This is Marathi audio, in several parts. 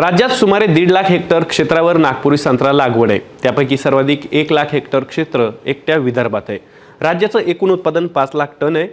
राज्यात सुमारे दीड लाख हेक्टर क्षेत्रावर नागपुरी संत्रा लागवड आहे त्यापैकी सर्वाधिक एक लाख हेक्टर क्षेत्र एकट्या विदर्भात आहे राज्याचं एकूण उत्पादन पाच लाख टन आहे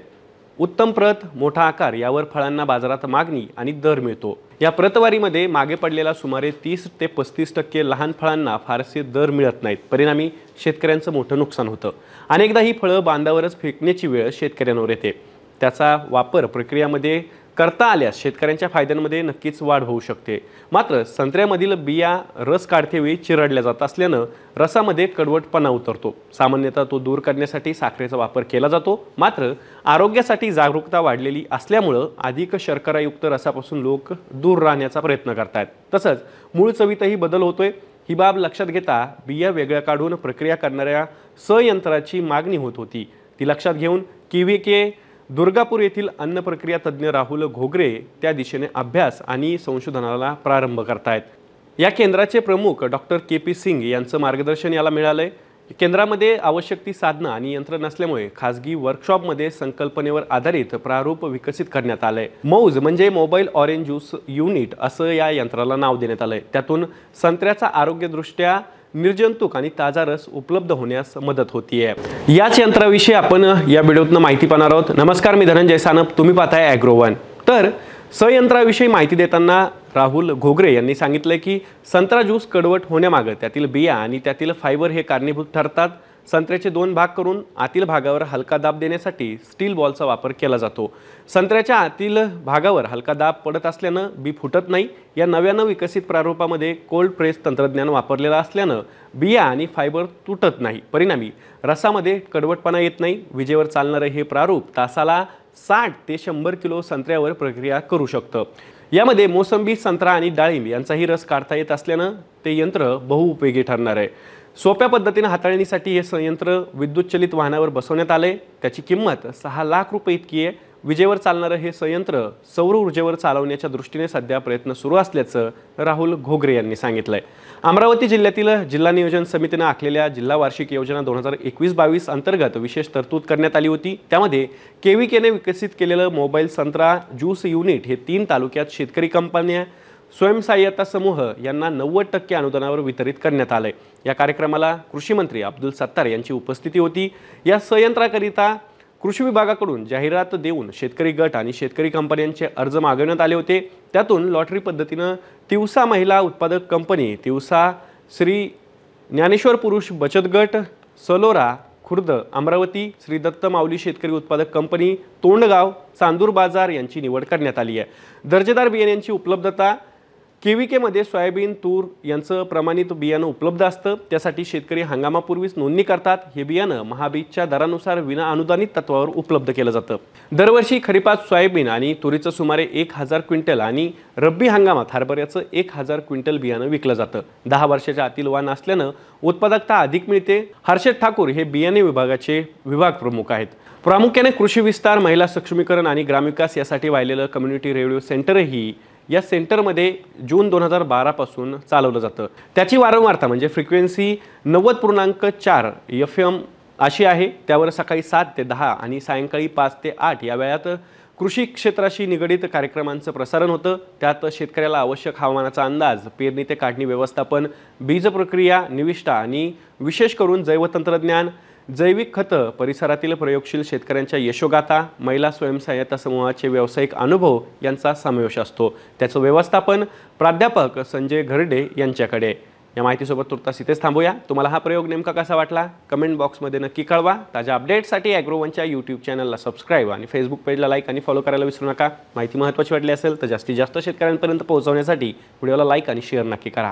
उत्तम प्रत मोठा आकार यावर फळांना बाजारात मागणी आणि दर मिळतो या प्रतवारीमध्ये मागे पडलेला सुमारे तीस ते पस्तीस टक्के लहान फळांना फारसे दर मिळत नाहीत परिणामी शेतकऱ्यांचं मोठं नुकसान होतं अनेकदा ही फळं बांधावरच फेकण्याची वेळ शेतकऱ्यांवर येते त्याचा वापर प्रक्रियामध्ये करता आल्यास शेतकऱ्यांच्या फायद्यांमध्ये नक्कीच वाढ होऊ शकते मात्र संत्र्यामधील बिया रस काढतेवेळी चिरडल्या जात असल्यानं रसामध्ये कडवटपणा उतरतो सामान्यतः तो दूर करण्यासाठी साखरेचा वापर केला जातो मात्र आरोग्यासाठी जागरूकता वाढलेली असल्यामुळं अधिक शर्करायुक्त रसापासून लोक दूर राहण्याचा प्रयत्न करतात तसंच मूळ चवीतही बदल होतोय ही बाब लक्षात घेता बिया वेगळ्या काढून प्रक्रिया करणाऱ्या संयंत्राची मागणी होत होती ती लक्षात घेऊन के दुर्गापूर येथील अन्न प्रक्रिया तज्ज्ञ राहुल घोगरे त्या दिशेने अभ्यास आणि संशोधनाला प्रारंभ करतायत या केंद्राचे प्रमुख डॉक्टर के पी सिंग यांचं मार्गदर्शन याला मिळालंय केंद्रामध्ये आवश्यक ती साधनं आणि यंत्र नसल्यामुळे खासगी वर्कशॉपमध्ये संकल्पनेवर आधारित प्रारूप विकसित करण्यात आलंय मौज म्हणजे मोबाईल ऑरेंज ज्यूस युनिट असं या यंत्राला नाव देण्यात आलंय त्यातून संत्र्याचा आरोग्यदृष्ट्या निर्जंतुक आणि ताजा रस उपलब्ध होण्यास मदत होतीये याच यंत्राविषयी आपण या व्हिडिओतनं माहिती पाहणार आहोत नमस्कार मी धनंजय सानप तुम्ही पाहताय ॲग्रोवन तर संयंत्राविषयी माहिती देताना राहुल घोगरे यांनी सांगितलं की संत्रा ज्यूस कडवट होण्यामागं त्यातील बिया आणि त्यातील फायबर हे कारणीभूत ठरतात संत्र्याचे दोन भाग करून आतील भागावर हलका दाब देण्यासाठी स्टील बॉलचा वापर केला जातो संत्र्याच्या आतील भागावर हलका दाब पडत असल्यानं बी फुटत नाही या नव्यानं विकसित प्रारूपामध्ये कोल्ड प्रेस तंत्रज्ञान वापरलेलं असल्यानं बिया आणि फायबर तुटत नाही परिणामी रसामध्ये कडवटपणा येत नाही विजेवर चालणारं हे प्रारूप तासाला साठ ते शंभर किलो संत्र्यावर प्रक्रिया करू शकतं यामध्ये मोसंबी संत्रा आणि डाळिंब यांचाही रस काढता येत असल्यानं ते यंत्र बहुउपयोगी ठरणार आहे सोप्या पद्धतीने हाताळणीसाठी हे संयंत्र विद्युतचलित वाहनावर बसवण्यात आले त्याची किंमत सहा लाख रुपये इतकी आहे विजेवर चालणारं हे संयंत्र सौर ऊर्जेवर चालवण्याच्या दृष्टीने सध्या प्रयत्न सुरू असल्याचं राहुल घोगरे यांनी सांगितलं अमरावती जिल्ह्यातील जिल्हा नियोजन समितीनं आखलेल्या जिल्हा वार्षिक योजना दोन हजार एकवीस बावीस अंतर्गत विशेष तरतूद करण्यात आली होती त्यामध्ये केव्हीकेने विकसित केलेलं मोबाईल संत्रा ज्यूस युनिट हे तीन तालुक्यात शेतकरी कंपन्या स्वयंसहाय्यता समूह यांना नव्वद टक्के अनुदानावर वितरित करण्यात आलं आहे या कार्यक्रमाला कृषी मंत्री अब्दुल सत्तार यांची उपस्थिती होती या संयंत्राकरिता कृषी विभागाकडून जाहिरात देऊन शेतकरी गट आणि शेतकरी कंपन्यांचे अर्ज मागवण्यात आले होते त्यातून लॉटरी पद्धतीनं तिवसा महिला उत्पादक कंपनी तिवसा श्री ज्ञानेश्वर पुरुष बचत गट सलोरा खुर्द अमरावती श्री दत्त माऊली शेतकरी उत्पादक कंपनी तोंडगाव चांदूर बाजार यांची निवड करण्यात आली आहे दर्जेदार बियाण्यांची उपलब्धता केविकेमध्ये सोयाबीन तूर यांचं प्रमाणित बियाणं उपलब्ध असतं त्यासाठी शेतकरी हंगामापूर्वीच नोंदणी करतात हे बियाणं महाबीजच्या दरानुसार विना अनुदानित तत्वावर उपलब्ध केलं जातं दरवर्षी खरीपात सोयाबीन आणि तुरीचं सुमारे एक हजार क्विंटल आणि रब्बी हंगामात हरभऱ्याचं एक हजार क्विंटल बियाणं विकलं जातं दहा वर्षाच्या आतील वाण असल्यानं उत्पादकता अधिक मिळते हर्षद ठाकूर हे बियाणे विभागाचे विभाग प्रमुख आहेत प्रामुख्याने कृषी विस्तार महिला सक्षमीकरण आणि ग्रामविकास यासाठी वाहिलेलं कम्युनिटी रेडिओ सेंटरही या सेंटरमध्ये जून दोन हजार बारापासून चालवलं जातं त्याची वारंवारता म्हणजे फ्रिक्वेन्सी नव्वद पूर्णांक चार एफ एम अशी आहे त्यावर सकाळी सात ते दहा आणि सायंकाळी पाच ते आठ या वेळात कृषी क्षेत्राशी निगडित कार्यक्रमांचं प्रसारण होतं त्यात शेतकऱ्याला आवश्यक हवामानाचा अंदाज पेरणी ते काढणी व्यवस्थापन बीज प्रक्रिया निविष्ठा आणि विशेष करून जैवतंत्रज्ञान जैविक खतं परिसरातील प्रयोगशील शेतकऱ्यांच्या यशोगाथा महिला स्वयंसहाय्यता समूहाचे व्यावसायिक अनुभव यांचा समावेश असतो त्याचं व्यवस्थापन प्राध्यापक संजय घरडे यांच्याकडे या माहितीसोबत तुर्तास इथेच थांबूया तुम्हाला हा प्रयोग नेमका कसा वाटला कमेंट बॉक्समध्ये नक्की कळवा ताज्या अपडेट्ससाठी ॲग्रोवनच्या यूट्यूब चॅनलला सबस्क्राईब आणि फेसबुक पेजला लाईक आणि फॉलो करायला विसरू नका माहिती महत्त्वाची वाटली असेल तर जास्तीत जास्त शेतकऱ्यांपर्यंत पोहोचवण्यासाठी व्हिडिओला लाईक आणि शेअर नक्की करा